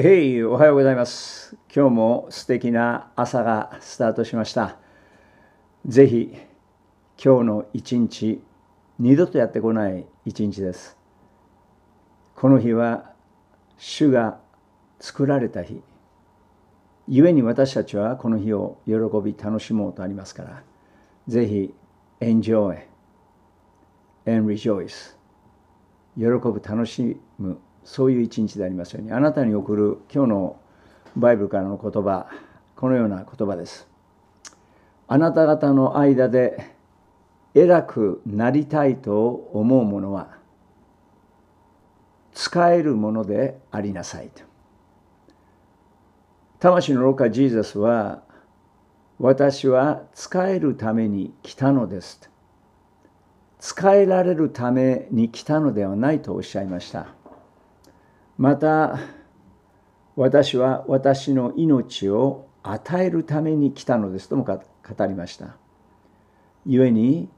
へい、おはようございます。今日も素敵な朝がスタートしました。ぜひ、今日の一日、二度とやってこない一日です。この日は、主が作られた日。故に私たちはこの日を喜び楽しもうとありますから、ぜひ、enjoy and rejoice。喜ぶ、楽しむ。そういう一日でありますようにあなたに送る今日のバイブルからの言葉このような言葉ですあなた方の間で偉くなりたいと思うものは使えるものでありなさいと魂の老カジーザスは私は使えるために来たのです使えられるために来たのではないとおっしゃいましたまた私は私の命を与えるために来たのですとも語りました故に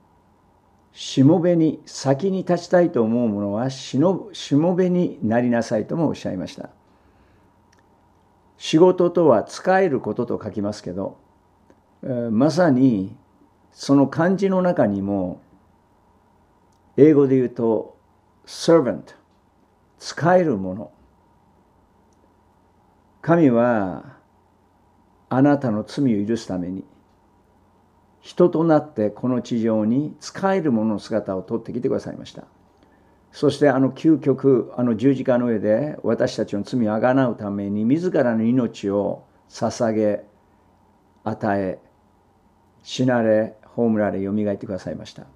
しもべに先に立ちたいと思う者はしのしもべになりなさいともおっしゃいました仕事とは使えることと書きますけどまさにその漢字の中にも英語で言うと servant 使えるもの神はあなたの罪を許すために人となってこの地上に使えるものの姿をとってきてくださいましたそしてあの究極あの十字架の上で私たちの罪をあがなうために自らの命を捧げ与え死なれ葬られよみがえってくださいました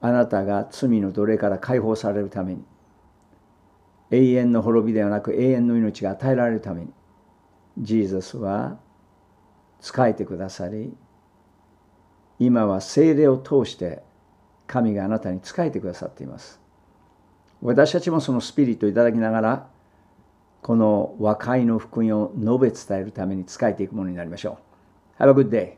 あなたが罪の奴隷から解放されるために永遠の滅びではなく永遠の命が与えられるためにジーザスは仕えてくださり今は精霊を通して神があなたに仕えてくださっています私たちもそのスピリットをいただきながらこの和解の福音を述べ伝えるために仕えていくものになりましょう Have a good day